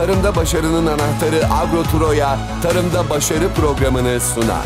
Tarımda başarının anahtarı Agro Tarımda Başarı programını sunar.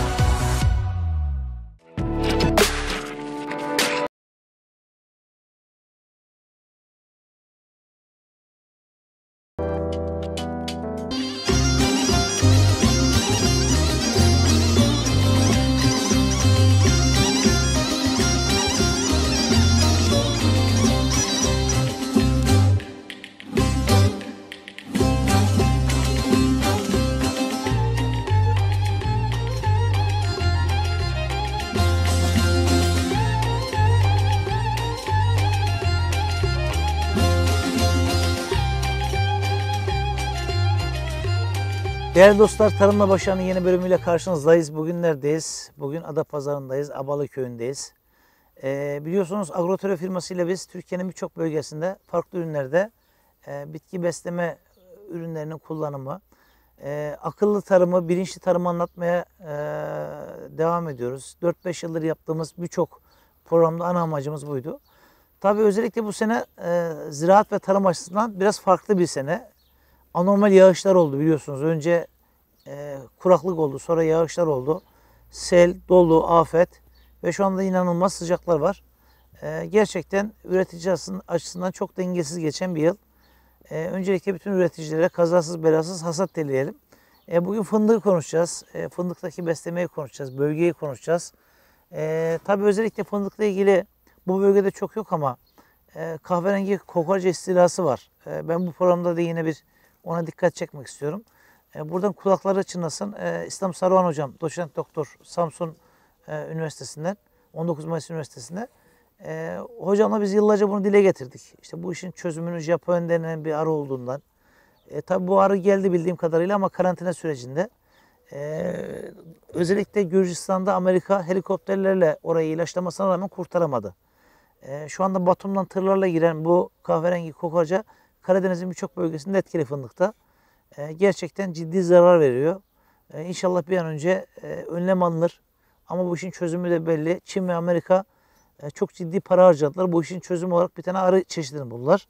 Değerli dostlar, Tarımla Başarı'nın yeni bölümüyle karşınızdayız. Bugün neredeyiz? Bugün Ada Pazarındayız, Abalı Köyü'ndeyiz. Ee, biliyorsunuz Agrotero firmasıyla biz Türkiye'nin birçok bölgesinde farklı ürünlerde e, bitki besleme ürünlerinin kullanımı, e, akıllı tarımı, bilinçli tarımı anlatmaya e, devam ediyoruz. 4-5 yıldır yaptığımız birçok programda ana amacımız buydu. Tabii özellikle bu sene e, ziraat ve tarım açısından biraz farklı bir sene anormal yağışlar oldu biliyorsunuz. Önce e, kuraklık oldu, sonra yağışlar oldu. Sel, dolu, afet ve şu anda inanılmaz sıcaklar var. E, gerçekten üretici açısından çok dengesiz geçen bir yıl. E, öncelikle bütün üreticilere kazasız belasız hasat dileyelim. E, bugün fındığı konuşacağız. E, fındıktaki beslemeyi konuşacağız, bölgeyi konuşacağız. E, tabii özellikle fındıkla ilgili bu bölgede çok yok ama e, kahverengi kokoreç istilası var. E, ben bu programda da yine bir ona dikkat çekmek istiyorum. E, buradan kulakları çınlasın. E, İslam Saruhan Hocam, doçent doktor Samsun e, Üniversitesi'nden, 19 Mayıs Üniversitesi'nde. E, hocamla biz yıllarca bunu dile getirdik. İşte bu işin çözümünün Japon denilen bir arı olduğundan. E, tabii bu arı geldi bildiğim kadarıyla ama karantina sürecinde. Ee, özellikle Gürcistan'da Amerika helikopterlerle orayı ilaçlamasına rağmen kurtaramadı. Ee, şu anda Batum'dan tırlarla giren bu kahverengi kokarca Karadeniz'in birçok bölgesinde etkili fındıkta. Ee, gerçekten ciddi zarar veriyor. Ee, inşallah bir an önce e, önlem alınır. Ama bu işin çözümü de belli. Çin ve Amerika e, çok ciddi para harcadılar. Bu işin çözümü olarak bir tane arı çeşidini buldular.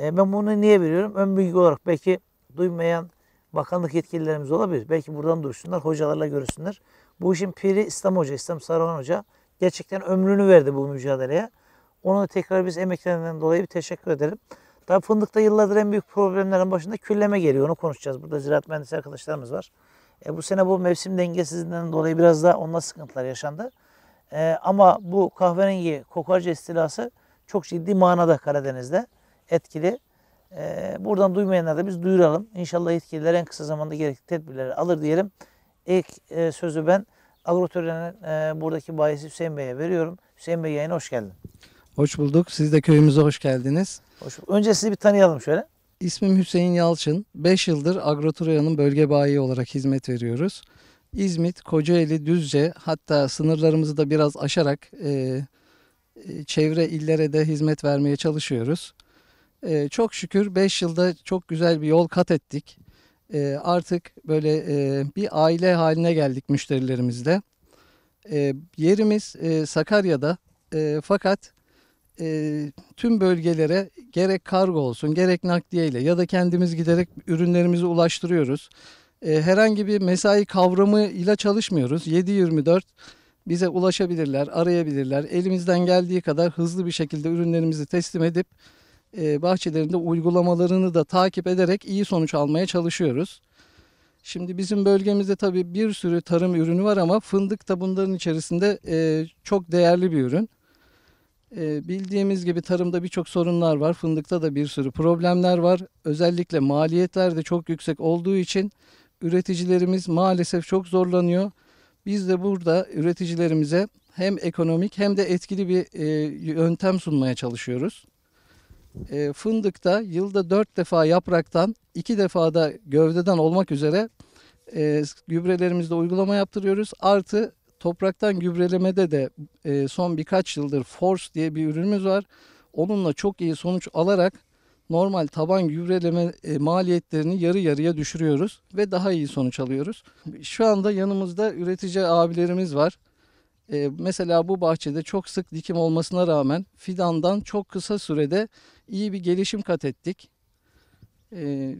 Ee, ben bunu niye veriyorum? Ön bilgi olarak belki duymayan bakanlık yetkililerimiz olabilir. Belki buradan duysunlar, hocalarla görüşsünler. Bu işin piri İslam Hoca, İslam Sarıhan Hoca gerçekten ömrünü verdi bu mücadeleye. Ona da tekrar biz emeklerinden dolayı bir teşekkür ederim. Tabii fındıkta yıllardır en büyük problemlerin başında külleme geliyor. Onu konuşacağız. Burada ziraat mühendisi arkadaşlarımız var. E, bu sene bu mevsim dengesizliğinden dolayı biraz daha onunla sıkıntılar yaşandı. E, ama bu kahverengi kokarca istilası çok ciddi manada Karadeniz'de etkili. E, buradan duymayanlar da biz duyuralım. İnşallah yetkililer en kısa zamanda gerekli tedbirleri alır diyelim. İlk e, sözü ben Agrotörren'in e, buradaki bayisi Hüseyin Bey'e veriyorum. Hüseyin Bey yayına hoş geldin. Hoş bulduk. Siz de köyümüze hoş geldiniz. Hoş, önce sizi bir tanıyalım şöyle. İsmim Hüseyin Yalçın. 5 yıldır agroturya'nın bölge bayi olarak hizmet veriyoruz. İzmit, Kocaeli, Düzce hatta sınırlarımızı da biraz aşarak e, e çevre illere de hizmet vermeye çalışıyoruz. E, çok şükür 5 yılda çok güzel bir yol kat ettik. E, artık böyle e, bir aile haline geldik müşterilerimizle. E, yerimiz e, Sakarya'da e, fakat e, tüm bölgelere gerek kargo olsun gerek nakliyeyle ya da kendimiz giderek ürünlerimizi ulaştırıyoruz. E, herhangi bir mesai kavramı ile çalışmıyoruz. 7-24 bize ulaşabilirler, arayabilirler. Elimizden geldiği kadar hızlı bir şekilde ürünlerimizi teslim edip e, bahçelerinde uygulamalarını da takip ederek iyi sonuç almaya çalışıyoruz. Şimdi bizim bölgemizde tabii bir sürü tarım ürünü var ama fındık da bunların içerisinde e, çok değerli bir ürün. E, bildiğimiz gibi tarımda birçok sorunlar var. Fındıkta da bir sürü problemler var. Özellikle maliyetler de çok yüksek olduğu için üreticilerimiz maalesef çok zorlanıyor. Biz de burada üreticilerimize hem ekonomik hem de etkili bir e, yöntem sunmaya çalışıyoruz. E, fındıkta yılda 4 defa yapraktan 2 defa da gövdeden olmak üzere e, gübrelerimizde uygulama yaptırıyoruz. Artı Topraktan gübrelemede de e, son birkaç yıldır Force diye bir ürünümüz var. Onunla çok iyi sonuç alarak normal taban gübreleme e, maliyetlerini yarı yarıya düşürüyoruz ve daha iyi sonuç alıyoruz. Şu anda yanımızda üretici abilerimiz var. E, mesela bu bahçede çok sık dikim olmasına rağmen fidandan çok kısa sürede iyi bir gelişim kat ettik. E,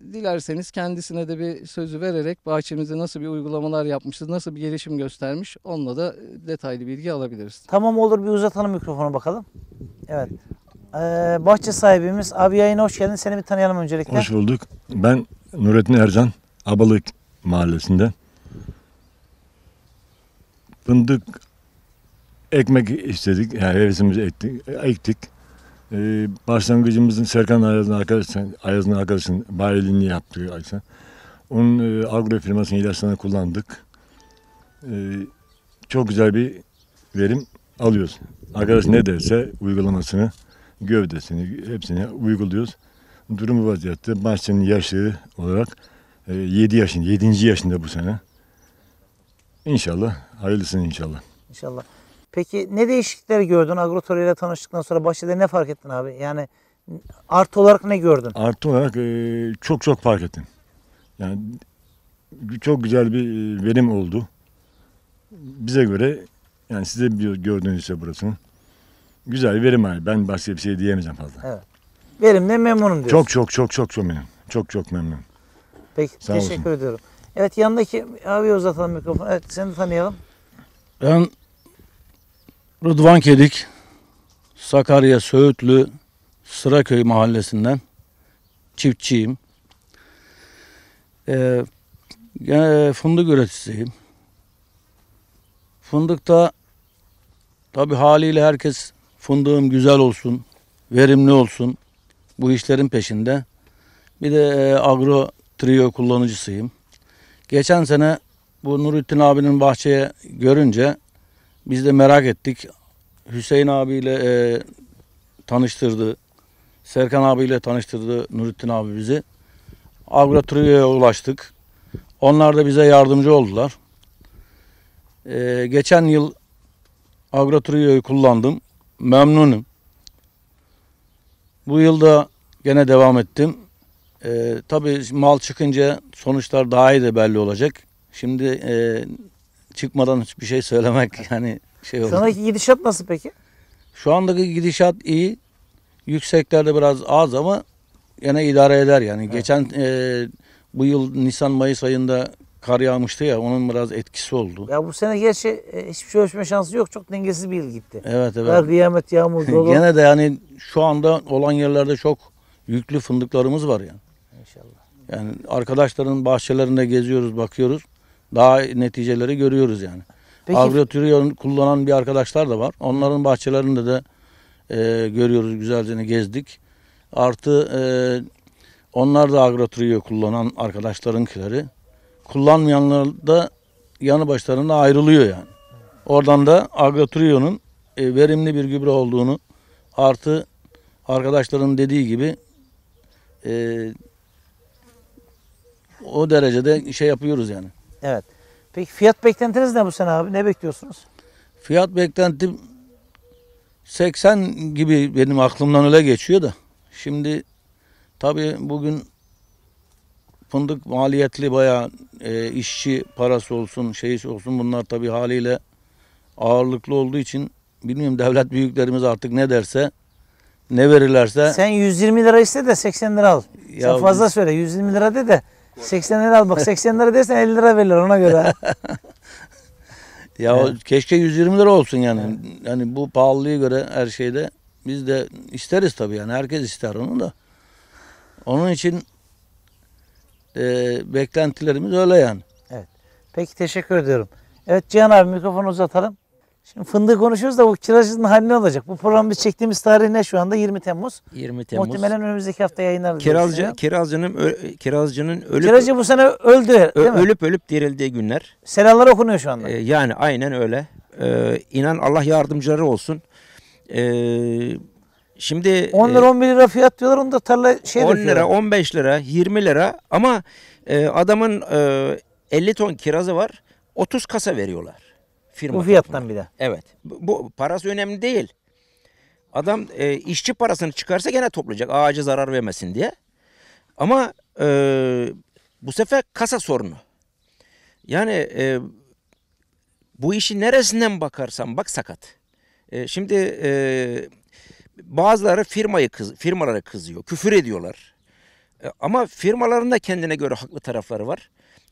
dilerseniz kendisine de bir sözü vererek bahçemizde nasıl bir uygulamalar yapmışız, nasıl bir gelişim göstermiş onunla da e, detaylı bilgi alabiliriz. Tamam olur bir uzatalım mikrofonu bakalım. Evet. Ee, bahçe sahibimiz abi yayına hoş geldin. Seni bir tanıyalım öncelikle. Hoş bulduk. Ben Nurettin Ercan, Abalık Mahallesi'nde. Fındık ekmek istedik. Yani hevesimizi ettik, ektik. Ee, başlangıcımızın Serkan Ayaz'ın arkadaşın, Ayaz'ın arkadaşın bayiliğini yaptı Aysa. Onun e, agro firmasının ilaçlarını kullandık. Ee, çok güzel bir verim alıyoruz. Arkadaş ne derse uygulamasını, gövdesini hepsini uyguluyoruz. Durumu vaziyette bahçenin yaşı olarak e, 7 yaşında, 7. yaşında bu sene. İnşallah, hayırlısın inşallah. İnşallah. Peki ne değişiklikler gördün Agrotora ile tanıştıktan sonra bahçede ne fark ettin abi? Yani artı olarak ne gördün? Artı olarak e, çok çok fark ettim. Yani çok güzel bir e, verim oldu. Bize göre yani size gördüğünüz işte burasının güzel bir verim abi. Ben başka bir şey diyemeyeceğim fazla. Evet. Verimden memnunum diyorsun. Çok çok çok çok çok memnun. Çok çok memnun. Peki Sağ teşekkür olsun. ediyorum. Evet yandaki abi uzatalım mikrofonu. Evet seni tanıyalım. Ben Rıdvan Kedik, Sakarya Söğütlü Sıraköy mahallesinden çiftçiyim. Ee, yani fındık üreticisiyim. Fındıkta tabi haliyle herkes fındığım güzel olsun, verimli olsun bu işlerin peşinde. Bir de e, agro trio kullanıcısıyım. Geçen sene bu Nurettin abinin bahçeye görünce biz de merak ettik. Hüseyin abiyle e, tanıştırdı. Serkan abiyle tanıştırdı Nurettin abi bizi. Agrotrio'ya ulaştık. Onlar da bize yardımcı oldular. E, geçen yıl Agrotrio'yu kullandım. Memnunum. Bu yılda gene devam ettim. E, tabii mal çıkınca sonuçlar daha iyi de belli olacak. Şimdi e, çıkmadan hiçbir şey söylemek yani şey olur. Şu gidişat nasıl peki? Şu andaki gidişat iyi. Yükseklerde biraz az ama yine idare eder yani. Evet. Geçen e, bu yıl Nisan Mayıs ayında kar yağmıştı ya onun biraz etkisi oldu. Ya bu sene gerçi e, hiçbir şey ölçme şansı yok. Çok dengesiz bir yıl gitti. Evet evet. Her kıyamet yağmur dolu. Yine de yani şu anda olan yerlerde çok yüklü fındıklarımız var yani. İnşallah. Yani arkadaşların bahçelerinde geziyoruz, bakıyoruz. Daha neticeleri görüyoruz yani. Agrotürü kullanan bir arkadaşlar da var. Onların bahçelerinde de e, görüyoruz güzelce gezdik. Artı e, onlar da agrotürü kullanan arkadaşlarınkileri. Kullanmayanlar da yanı başlarında ayrılıyor yani. Oradan da agrotriyonun e, verimli bir gübre olduğunu artı arkadaşların dediği gibi e, o derecede şey yapıyoruz yani. Evet. Peki fiyat beklentiniz ne bu sene abi? Ne bekliyorsunuz? Fiyat beklentim 80 gibi benim aklımdan öyle geçiyor da. Şimdi tabii bugün fındık maliyetli bayağı e, işçi parası olsun, şeyi olsun bunlar tabii haliyle ağırlıklı olduğu için bilmiyorum devlet büyüklerimiz artık ne derse ne verirlerse. Sen 120 lira iste de 80 lira al. Ya Sen fazla söyle 120 lira de de 80 lira al bak 80 lira dersen 50 lira verirler ona göre. ya evet. keşke 120 lira olsun yani. Evet. Yani bu pahalılığa göre her şeyde biz de isteriz tabii yani herkes ister onu da. Onun için e, beklentilerimiz öyle yani. Evet. Peki teşekkür ediyorum. Evet Cihan abi mikrofonu uzatalım. Şimdi fındığı konuşuyoruz da bu kiracın hali ne olacak? Bu programı biz çektiğimiz tarih ne şu anda? 20 Temmuz. 20 Temmuz. Muhtemelen önümüzdeki hafta yayınlarız. Kirazcı, kirazcının, ö, kirazcının ölüp... Kirazcı bu sene öldü değil ö, mi? Ölüp ölüp dirildiği günler. Selalar okunuyor şu anda. Ee, yani aynen öyle. Ee, inan Allah yardımcıları olsun. Ee, şimdi... 10 lira 11 lira fiyat diyorlar onu da tarla şey 10 lira 15 lira 20 lira ama e, adamın e, 50 ton kirazı var 30 kasa veriyorlar. Firma Bu fiyattan tarafından. bir de. Evet. Bu, bu parası önemli değil. Adam e, işçi parasını çıkarsa gene toplayacak ağaca zarar vermesin diye. Ama e, bu sefer kasa sorunu. Yani e, bu işi neresinden bakarsan bak sakat. E, şimdi e, bazıları firmayı kız, firmalara kızıyor, küfür ediyorlar. E, ama firmaların da kendine göre haklı tarafları var.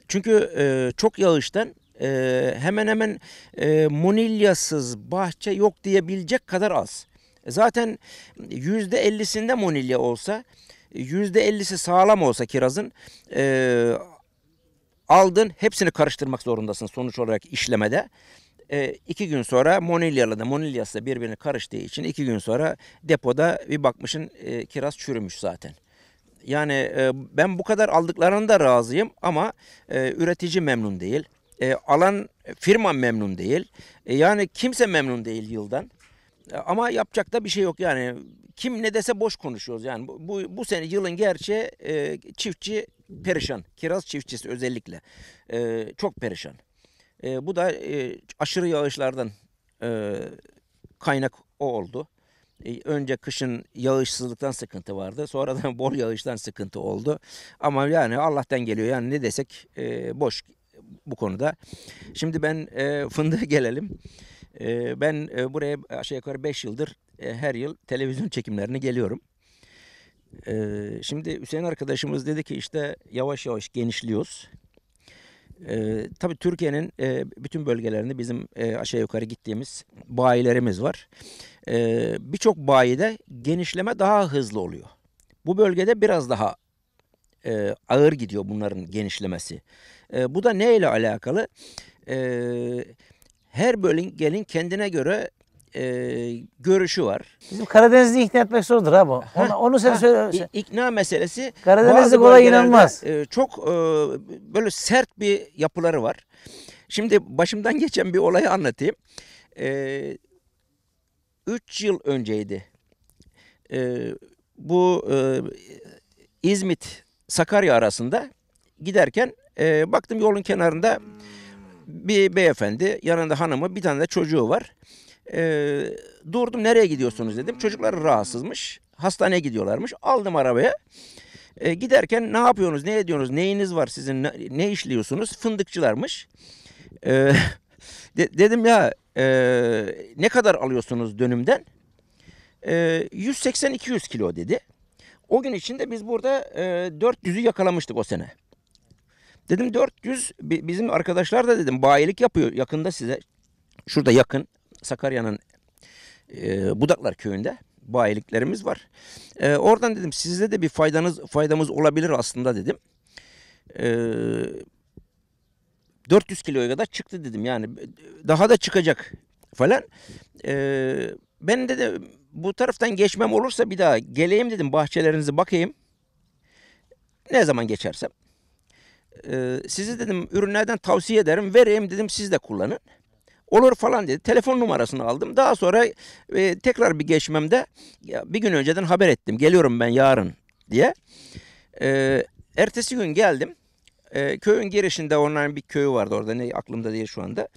Çünkü e, çok yağıştan e, hemen hemen e, monilyasız bahçe yok diyebilecek kadar az. E, zaten yüzde ellisinde monilya olsa, yüzde ellisi sağlam olsa kirazın e, aldın hepsini karıştırmak zorundasın sonuç olarak işlemede. E, iki gün sonra monilyalı da monilyası da birbirine karıştığı için iki gün sonra depoda bir bakmışın e, kiraz çürümüş zaten. Yani e, ben bu kadar aldıklarına da razıyım ama e, üretici memnun değil. E, alan firma memnun değil. E, yani kimse memnun değil yıldan. E, ama yapacak da bir şey yok yani. Kim ne dese boş konuşuyoruz yani. Bu, bu, bu sene yılın gerçeği e, çiftçi perişan. Kiraz çiftçisi özellikle. E, çok perişan. E, bu da e, aşırı yağışlardan e, kaynak o oldu. E, önce kışın yağışsızlıktan sıkıntı vardı. Sonradan bol yağıştan sıkıntı oldu. Ama yani Allah'tan geliyor. Yani ne desek e, boş bu konuda. Şimdi ben e, fındığa gelelim. E, ben e, buraya aşağı yukarı 5 yıldır e, her yıl televizyon çekimlerine geliyorum. E, şimdi Hüseyin arkadaşımız dedi ki işte yavaş yavaş genişliyoruz. E, tabii Türkiye'nin e, bütün bölgelerinde bizim e, aşağı yukarı gittiğimiz bayilerimiz var. E, Birçok bayide genişleme daha hızlı oluyor. Bu bölgede biraz daha e, ağır gidiyor bunların genişlemesi. E, bu da ne ile alakalı? E, her bölgenin kendine göre e, görüşü var. Bizim Karadeniz'i ikna etmek zordur abi. Onu, onu sen ha, söyle. İkna meselesi. Karadeniz'de kolay inanmaz. E, çok e, böyle sert bir yapıları var. Şimdi başımdan geçen bir olayı anlatayım. E, üç yıl önceydi. E, bu e, İzmit Sakarya arasında giderken e, baktım yolun kenarında bir beyefendi yanında hanımı bir tane de çocuğu var. E, durdum nereye gidiyorsunuz dedim. Çocuklar rahatsızmış. Hastaneye gidiyorlarmış. Aldım arabaya. E, giderken ne yapıyorsunuz, ne ediyorsunuz, neyiniz var sizin, ne, ne işliyorsunuz? Fındıkçılarmış. E, de, dedim ya e, ne kadar alıyorsunuz dönümden? E, 180-200 kilo dedi. O gün içinde biz burada e, 400'ü yakalamıştık o sene. Dedim 400 bizim arkadaşlar da dedim bayilik yapıyor yakında size. Şurada yakın Sakarya'nın e, Budaklar köyünde bayiliklerimiz var. E, oradan dedim sizde de bir faydanız faydamız olabilir aslında dedim. E, 400 kiloya kadar çıktı dedim yani e, daha da çıkacak falan. E, ben dedim bu taraftan geçmem olursa bir daha geleyim dedim bahçelerinizi bakayım. Ne zaman geçersem. Ee, sizi dedim ürünlerden tavsiye ederim vereyim dedim siz de kullanın. Olur falan dedi. Telefon numarasını aldım. Daha sonra e, tekrar bir geçmemde ya, bir gün önceden haber ettim. Geliyorum ben yarın diye. E, ertesi gün geldim. E, köyün girişinde onların bir köyü vardı orada. Ne aklımda değil şu anda.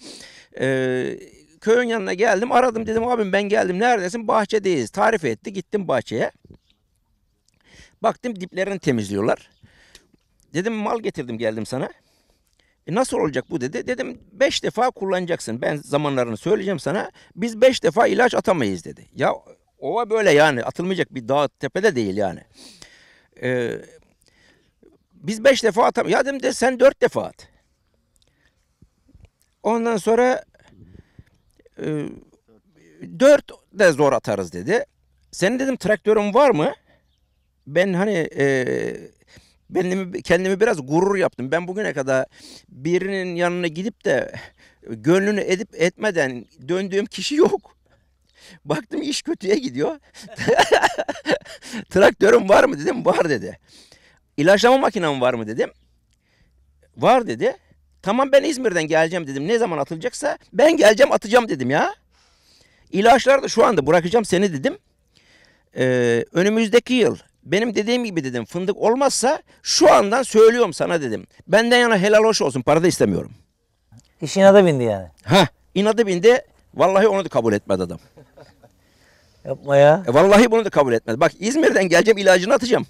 Eee köyün yanına geldim. Aradım dedim abim ben geldim. Neredesin? Bahçedeyiz. Tarif etti. Gittim bahçeye. Baktım diplerini temizliyorlar. Dedim mal getirdim geldim sana. E nasıl olacak bu dedi. Dedim beş defa kullanacaksın. Ben zamanlarını söyleyeceğim sana. Biz beş defa ilaç atamayız dedi. Ya ova böyle yani atılmayacak bir dağ tepede değil yani. Ee, biz beş defa atamayız. Ya dedim de sen dört defa at. Ondan sonra e, dört de zor atarız dedi. Senin dedim traktörün var mı? Ben hani e, benimi, kendimi biraz gurur yaptım. Ben bugüne kadar birinin yanına gidip de gönlünü edip etmeden döndüğüm kişi yok. Baktım iş kötüye gidiyor. Traktörüm var mı dedim. Var dedi. İlaçlama makinem var mı dedim. Var dedi. Tamam ben İzmir'den geleceğim dedim. Ne zaman atılacaksa ben geleceğim atacağım dedim ya. İlaçlar da şu anda bırakacağım seni dedim. Ee, önümüzdeki yıl benim dediğim gibi dedim fındık olmazsa şu andan söylüyorum sana dedim. Benden yana helal hoş olsun para da istemiyorum. İş inada bindi yani. Ha inadı bindi. Vallahi onu da kabul etmedi adam. Yapma ya. E, vallahi bunu da kabul etmedi. Bak İzmir'den geleceğim ilacını atacağım.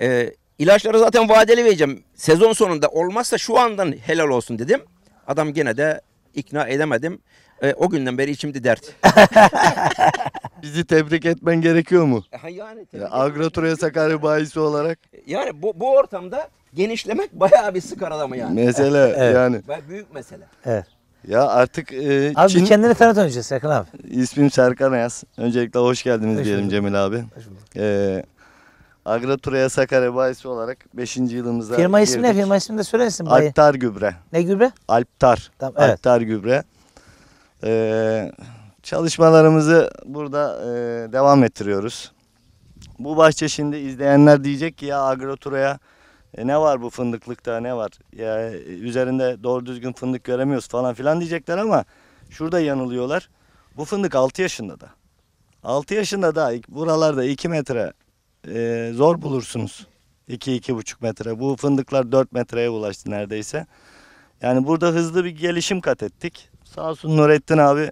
Ee, İlaçları zaten vadeli vereceğim. Sezon sonunda olmazsa şu andan helal olsun dedim. Adam gene de ikna edemedim. E, o günden beri içimde dert. Bizi tebrik etmen gerekiyor mu? E, ha, yani tebrik Ya, Sakarya bayisi olarak. E, yani bu, bu ortamda genişlemek bayağı bir sıkaralama yani. Mesele Evet. yani. Ve büyük mesele. Evet. Ya artık e, Abi Çin, bir kendini tanıt önce Serkan abi. ismim Serkan Ayaz. Öncelikle hoş geldiniz Hoş diyelim Cemil abi. Hoş bulduk. Ee, Agratura'ya Sakarya bayisi olarak 5. yılımıza Firma ismi ne? Firma ismini de söyler misin? bayi? Alptar Gübre. Ne gübre? Alptar. Tamam, evet. Alptar Gübre. Ee, çalışmalarımızı burada e, devam ettiriyoruz. Bu bahçe şimdi izleyenler diyecek ki ya Agrotura'ya e, ne var bu fındıklıkta ne var? Ya e, üzerinde doğru düzgün fındık göremiyoruz falan filan diyecekler ama şurada yanılıyorlar. Bu fındık 6 yaşında da. 6 yaşında da buralarda 2 metre e, zor bulursunuz. 2-2,5 metre. Bu fındıklar 4 metreye ulaştı neredeyse. Yani burada hızlı bir gelişim kat ettik. Sağ olsun Nurettin abi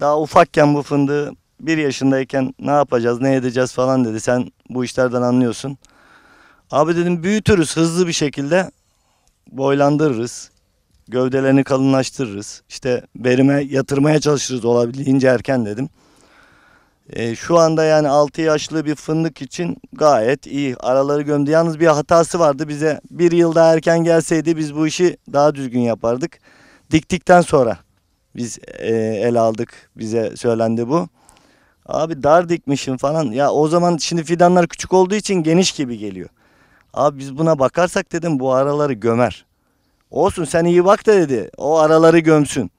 daha ufakken bu fındığı bir yaşındayken ne yapacağız ne edeceğiz falan dedi. Sen bu işlerden anlıyorsun. Abi dedim büyütürüz hızlı bir şekilde boylandırırız. Gövdelerini kalınlaştırırız. İşte verime yatırmaya çalışırız olabildiğince erken dedim. E, şu anda yani 6 yaşlı bir fındık için gayet iyi. Araları gömdü. Yalnız bir hatası vardı bize. Bir yıl daha erken gelseydi biz bu işi daha düzgün yapardık. Diktikten sonra biz e, el aldık. Bize söylendi bu. Abi dar dikmişim falan. Ya o zaman şimdi fidanlar küçük olduğu için geniş gibi geliyor. Abi biz buna bakarsak dedim bu araları gömer. Olsun sen iyi bak da dedi. O araları gömsün.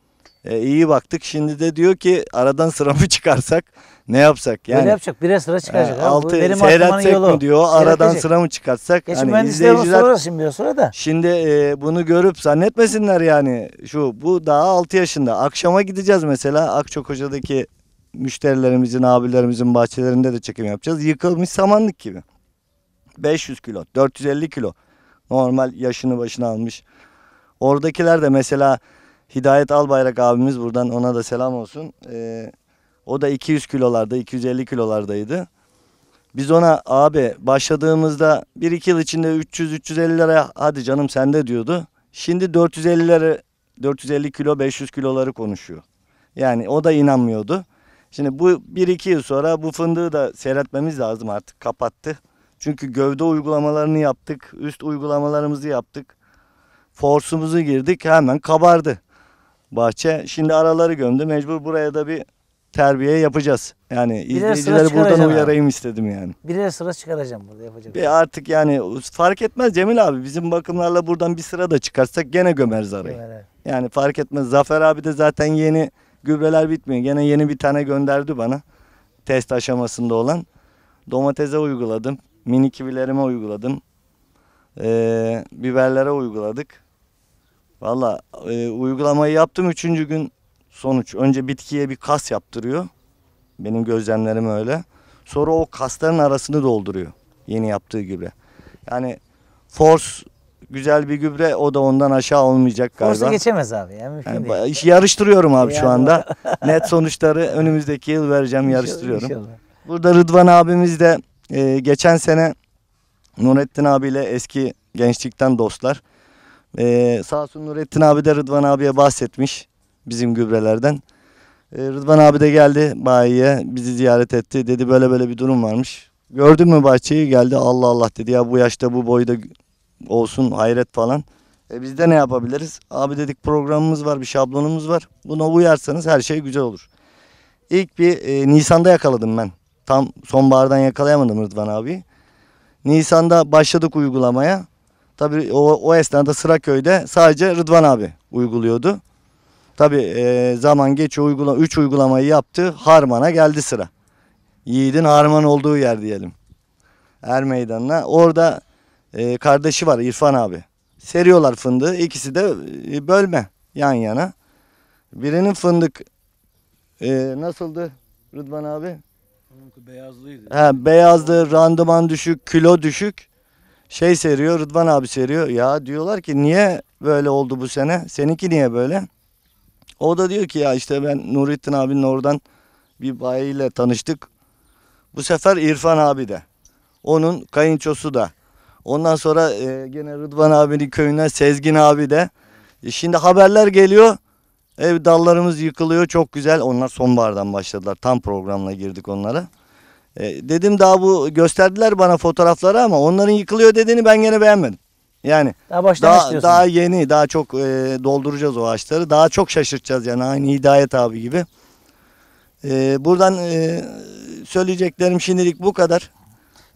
E, iyi baktık. Şimdi de diyor ki aradan sıramı çıkarsak ne yapsak yani? Böyle yapacak birer sıra çıkacak. Yani, e, altı, benim seyretsek mi diyor aradan sıra mı çıkartsak? Geçin hani mühendisler sonra diyor? sonra da. Şimdi e, bunu görüp zannetmesinler yani şu bu daha 6 yaşında. Akşama gideceğiz mesela Akçakoca'daki müşterilerimizin abilerimizin bahçelerinde de çekim yapacağız. Yıkılmış samanlık gibi. 500 kilo 450 kilo normal yaşını başına almış. Oradakiler de mesela Hidayet Albayrak abimiz buradan ona da selam olsun. Ee, o da 200 kilolarda, 250 kilolardaydı. Biz ona abi başladığımızda 1-2 yıl içinde 300-350 liraya hadi canım sende diyordu. Şimdi 450'leri 450 kilo 500 kiloları konuşuyor. Yani o da inanmıyordu. Şimdi bu 1-2 yıl sonra bu fındığı da seyretmemiz lazım artık kapattı. Çünkü gövde uygulamalarını yaptık, üst uygulamalarımızı yaptık. Forsumuzu girdik hemen kabardı bahçe. Şimdi araları gömdü mecbur buraya da bir terbiye yapacağız. Yani izleyicileri buradan çıkaracağım uyarayım istedim yani. Birer sıra çıkaracağım burada yapacağım. bir artık yani fark etmez Cemil abi bizim bakımlarla buradan bir sıra da çıkarsak gene gömeriz arayı. Yani fark etmez. Zafer abi de zaten yeni gübreler bitmiyor. Gene yeni bir tane gönderdi bana. Test aşamasında olan. Domatese uyguladım. Mini kivilerime uyguladım. Ee, biberlere uyguladık. Valla e, uygulamayı yaptım. Üçüncü gün sonuç. Önce bitkiye bir kas yaptırıyor. Benim gözlemlerim öyle. Sonra o kasların arasını dolduruyor yeni yaptığı gübre. Yani force güzel bir gübre o da ondan aşağı olmayacak galiba. force geçemez abi. Yani mümkün yani, değil. Yarıştırıyorum abi şu anda. Net sonuçları önümüzdeki yıl vereceğim inşallah, yarıştırıyorum. İnşallah. Burada Rıdvan abimiz de e, geçen sene Nurettin abiyle eski gençlikten dostlar. Ee, sağ Nurettin abi de Rıdvan abiye bahsetmiş bizim gübrelerden. E, Rıdvan abi de geldi bayiye bizi ziyaret etti. Dedi böyle böyle bir durum varmış. Gördün mü bahçeyi geldi Allah Allah dedi ya bu yaşta bu boyda olsun hayret falan. E biz de ne yapabiliriz? Abi dedik programımız var bir şablonumuz var. Buna uyarsanız her şey güzel olur. İlk bir e, Nisan'da yakaladım ben. Tam sonbahardan yakalayamadım Rıdvan abi. Nisan'da başladık uygulamaya. Tabii o, o esnada Sıraköy'de sadece Rıdvan abi uyguluyordu. Tabi e, zaman geç uygula 3 uygulamayı yaptı. Harman'a geldi sıra. Yiğidin harman olduğu yer diyelim. Er meydanına. Orada e, kardeşi var İrfan abi. Seriyorlar fındığı. İkisi de e, bölme yan yana. Birinin fındık e, nasıldı Rıdvan abi? Beyazlıydı. He, beyazdı, randıman düşük, kilo düşük. Şey seriyor, Rıdvan abi seriyor. Ya diyorlar ki niye böyle oldu bu sene? Seninki niye böyle? O da diyor ki ya işte ben Nurettin abinin oradan bir bayiyle tanıştık. Bu sefer İrfan abi de. Onun kayınçosu da. Ondan sonra e, gene Rıdvan abinin köyüne Sezgin abi de. E şimdi haberler geliyor. Ev dallarımız yıkılıyor çok güzel. Onlar sonbahardan başladılar. Tam programla girdik onlara. E, dedim daha bu gösterdiler bana fotoğrafları ama onların yıkılıyor dediğini ben gene beğenmedim. Yani daha daha, daha yeni, daha çok e, dolduracağız o ağaçları. Daha çok şaşırtacağız yani aynı Hidayet abi gibi. E, buradan e, söyleyeceklerim şimdilik bu kadar.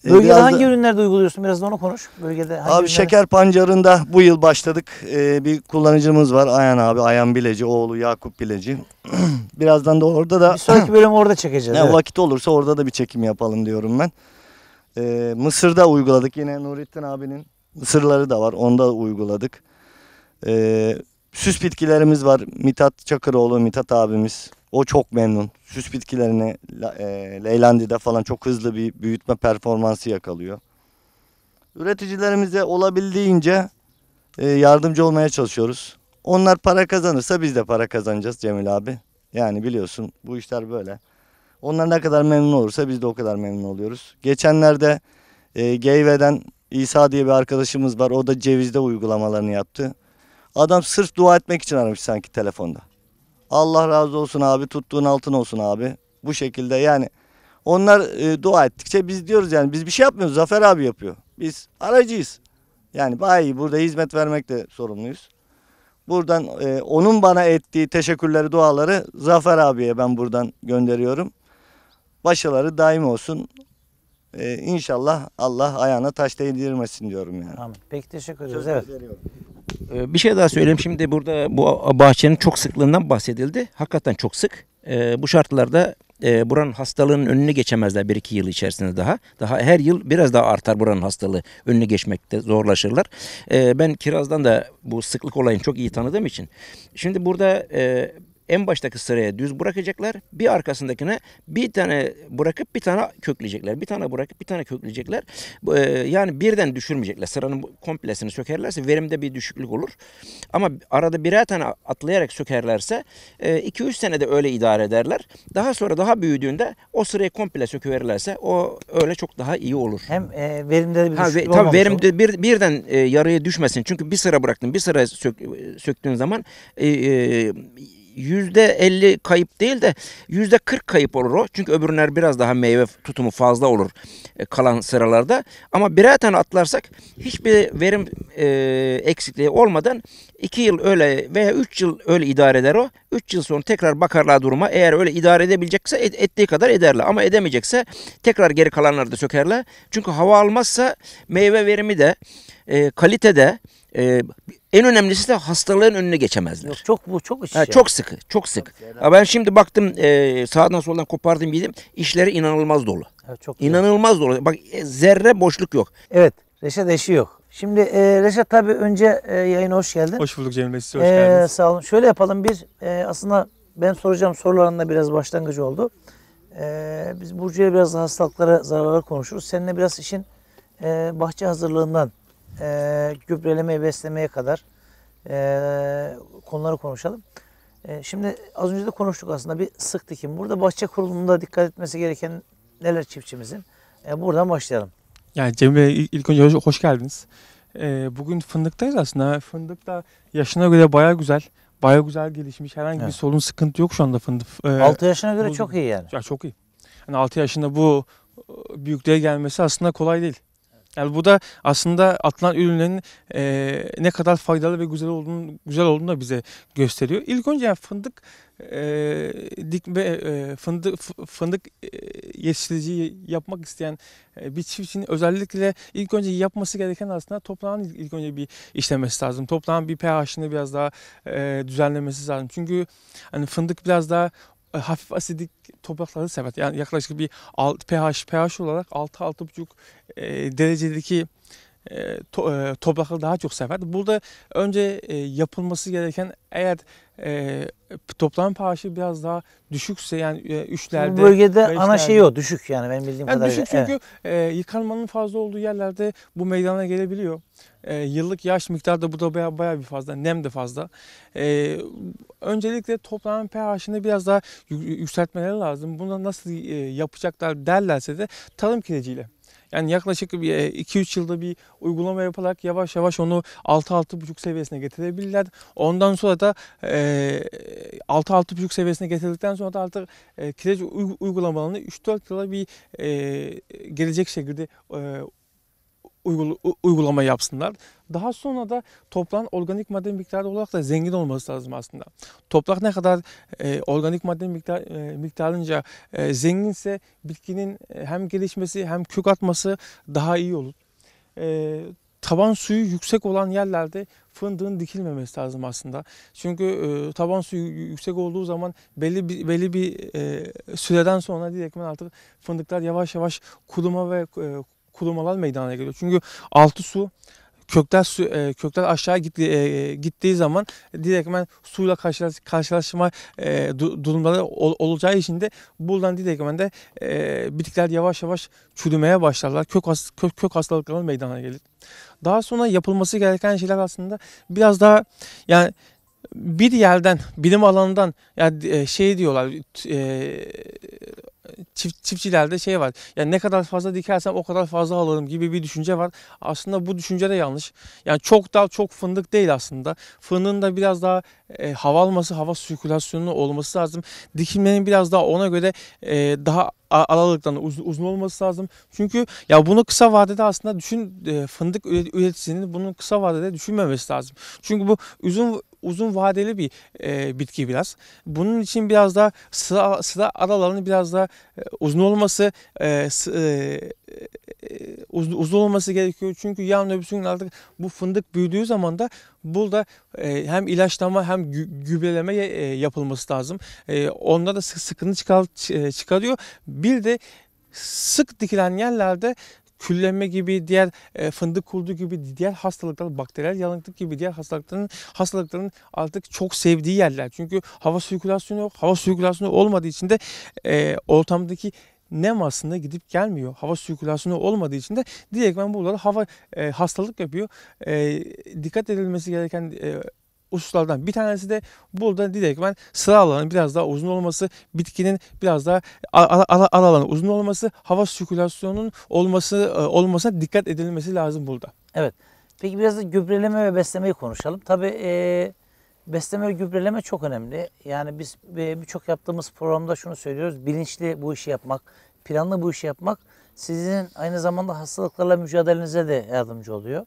E, Bölgede biraz hangi da, ürünlerde uyguluyorsun? Biraz da onu konuş. Bölgede hangi abi ürünlerde... şeker pancarında bu yıl başladık. Ee, bir kullanıcımız var Ayan abi. Ayan Bileci, oğlu Yakup Bileci. Birazdan da orada da... Bir sonraki bölüm orada çekeceğiz. Ne evet. vakit olursa orada da bir çekim yapalım diyorum ben. Ee, Mısır'da uyguladık yine Nurettin abinin Mısırları da var. Onda uyguladık. Ee, süs bitkilerimiz var. Mitat Çakıroğlu, Mitat abimiz. O çok memnun. Süs bitkilerini e, Leylandi'de falan çok hızlı bir büyütme performansı yakalıyor. Üreticilerimize olabildiğince e, yardımcı olmaya çalışıyoruz. Onlar para kazanırsa biz de para kazanacağız Cemil abi. Yani biliyorsun bu işler böyle. Onlar ne kadar memnun olursa biz de o kadar memnun oluyoruz. Geçenlerde e, Geyve'den İsa diye bir arkadaşımız var. O da cevizde uygulamalarını yaptı. Adam sırf dua etmek için aramış sanki telefonda. Allah razı olsun abi tuttuğun altın olsun abi. Bu şekilde yani onlar e, dua ettikçe biz diyoruz yani biz bir şey yapmıyoruz. Zafer abi yapıyor. Biz aracıyız. Yani bayi burada hizmet vermekle sorumluyuz. Buradan e, onun bana ettiği teşekkürleri, duaları Zafer abiye ben buradan gönderiyorum. Başaları daim olsun. Ee, inşallah Allah ayağına taş değdirmesin diyorum yani. Amin. Peki teşekkür ederiz. Evet. Ee, Bir şey daha söyleyeyim. Şimdi burada bu bahçenin çok sıklığından bahsedildi. Hakikaten çok sık. Ee, bu şartlarda e, buranın hastalığının önünü geçemezler bir iki yıl içerisinde daha. Daha her yıl biraz daha artar buranın hastalığı. Önünü geçmekte zorlaşırlar. Ee, ben kirazdan da bu sıklık olayını çok iyi tanıdığım için. Şimdi burada e, en baştaki sıraya düz bırakacaklar. Bir arkasındakine bir tane bırakıp bir tane kökleyecekler. Bir tane bırakıp bir tane kökleyecekler. E, yani birden düşürmeyecekler. Sıranın komplesini sökerlerse verimde bir düşüklük olur. Ama arada birer tane atlayarak sökerlerse 2-3 e, senede öyle idare ederler. Daha sonra daha büyüdüğünde o sırayı komple söküverirlerse o öyle çok daha iyi olur. Hem e, verimde bir ha, ve, tabii verimde bir, birden e, yarıya düşmesin. Çünkü bir sıra bıraktın, bir sıra söktüğün zaman %50 kayıp değil de %40 kayıp olur o. Çünkü öbürler biraz daha meyve tutumu fazla olur e, kalan sıralarda. Ama birer tane atlarsak hiçbir verim e, eksikliği olmadan iki yıl öyle veya üç yıl öyle idare eder o. üç yıl sonra tekrar bakarlar duruma. Eğer öyle idare edebilecekse et, ettiği kadar ederler. Ama edemeyecekse tekrar geri kalanları da sökerler. Çünkü hava almazsa meyve verimi de e, kalite de e, en önemlisi de hastalığın önüne geçemezler. Yok, çok bu çok iş. Ha, Çok sıkı, çok sık. Ama ben şimdi baktım e, sağdan soldan kopardım bildim. İşleri inanılmaz dolu. Evet, çok inanılmaz dolu. Bak e, zerre boşluk yok. Evet, Reşat eşi yok. Şimdi e, Reşat tabii önce e, yayına hoş geldin. Hoş bulduk Cemil Bey, size e, hoş e, geldiniz. Sağ olun. Şöyle yapalım bir, e, aslında ben soracağım sorularında biraz başlangıcı oldu. E, biz Burcu'ya biraz da hastalıklara, zararlara konuşuruz. Seninle biraz işin e, bahçe hazırlığından e, ee, gübrelemeye, beslemeye kadar e, konuları konuşalım. E, şimdi az önce de konuştuk aslında bir sık dikim. Burada bahçe kurulumunda dikkat etmesi gereken neler çiftçimizin? E, buradan başlayalım. Yani Cem Bey ilk önce hoş geldiniz. E, bugün fındıktayız aslında. Fındık da yaşına göre baya güzel. Baya güzel gelişmiş. Herhangi evet. bir sorun sıkıntı yok şu anda fındık. E, 6 yaşına göre bu, çok iyi yani. Ya çok iyi. Yani 6 yaşında bu e, büyüklüğe gelmesi aslında kolay değil. Yani bu da aslında atılan ürünlerin e, ne kadar faydalı ve güzel olduğunu güzel olduğunu da bize gösteriyor. İlk önce yani fındık e, dikme e, fındık fındık e, yetiştiriciliği yapmak isteyen e, bir çiftçinin özellikle ilk önce yapması gereken aslında toprağın ilk önce bir işlemesi lazım. Toprağın bir pH'ini biraz daha e, düzenlemesi lazım. Çünkü hani fındık biraz daha e, hafif asidik toprakları sever. Yani yaklaşık bir alt, pH pH olarak 6 6,5 e, derecedeki e, to, e, toprakları daha çok sever. Burada önce e, yapılması gereken eğer e, toplam pahişi biraz daha düşükse yani e, üçlerde. Bu bölgede beşlerde, ana şey o düşük yani benim bildiğim yani kadarıyla. Düşük çünkü evet. e, yıkanmanın fazla olduğu yerlerde bu meydana gelebiliyor. E, yıllık yaş miktarı da bu da baya bayağı bir fazla. Nem de fazla. E, öncelikle toprağın pH'ini biraz daha yükseltmeleri lazım. Bunu nasıl e, yapacaklar derlerse de tarım kireciyle yani yaklaşık 2-3 e, yılda bir uygulama yaparak yavaş yavaş onu 6-6,5 seviyesine getirebilirler. Ondan sonra da 6-6,5 e, seviyesine getirdikten sonra da artık e, kireç uygulamalarını 3-4 yıla bir gelecek şekilde uygulama yapsınlar. Daha sonra da toprağın organik madde miktarı olarak da zengin olması lazım aslında. Toprak ne kadar e, organik madde miktar, e, miktarınca e, zenginse bitkinin e, hem gelişmesi hem kök atması daha iyi olur. E, taban suyu yüksek olan yerlerde fındığın dikilmemesi lazım aslında. Çünkü e, taban suyu yüksek olduğu zaman belli bir, belli bir e, süreden sonra direktmen artık fındıklar yavaş yavaş kuruma ve e, kurumalar meydana geliyor. Çünkü altı su kökler su, e, kökler aşağı gitti, e, gittiği zaman direkt direktmen suyla karşılaş, karşılaşma e, durumları ol, olacağı için de buradan direktmen de e, bitkiler yavaş yavaş çürümeye başlarlar. Kök, kök, kök hastalıkları meydana gelir. Daha sonra yapılması gereken şeyler aslında biraz daha yani bir yerden bilim alanından yani e, şey diyorlar e, çift, çiftçilerde şey var. Yani ne kadar fazla dikersem o kadar fazla alırım gibi bir düşünce var. Aslında bu düşünce de yanlış. Yani çok dal çok fındık değil aslında. Fındığın da biraz daha e, hava alması, hava sirkülasyonunun olması lazım. Dikilmenin biraz daha ona göre e, daha aralıktan uzun, uzun olması lazım. Çünkü ya bunu kısa vadede aslında düşün e, fındık üreticisinin bunun kısa vadede düşünmemesi lazım. Çünkü bu uzun uzun vadeli bir e, bitki biraz. Bunun için biraz daha sıra, sıra aralarını biraz daha ee, uzun olması e, e, e, uzun olması gerekiyor. Çünkü yağ öbür gün artık bu fındık büyüdüğü zaman da burada hem ilaçlama hem gü, gübreleme yapılması lazım. onda da sıkıntı çıkar, çıkarıyor. Bir de sık dikilen yerlerde küllenme gibi diğer e, fındık kurdu gibi diğer hastalıklar, bakteriyel yanıklık gibi diğer hastalıkların hastalıkların artık çok sevdiği yerler. Çünkü hava sirkülasyonu yok. Hava sirkülasyonu olmadığı için de e, ortamdaki nem aslında gidip gelmiyor. Hava sirkülasyonu olmadığı için de direkt ben buralara hava e, hastalık yapıyor. E, dikkat edilmesi gereken e, hususlardan bir tanesi de burada direkt ben sıra alanın biraz daha uzun olması, bitkinin biraz daha ara, ara, ara alanı uzun olması, hava sirkülasyonunun olması e, olmasına dikkat edilmesi lazım burada. Evet. Peki biraz da gübreleme ve beslemeyi konuşalım. Tabii e, besleme ve gübreleme çok önemli. Yani biz e, birçok yaptığımız programda şunu söylüyoruz. Bilinçli bu işi yapmak, planlı bu işi yapmak sizin aynı zamanda hastalıklarla mücadelenize de yardımcı oluyor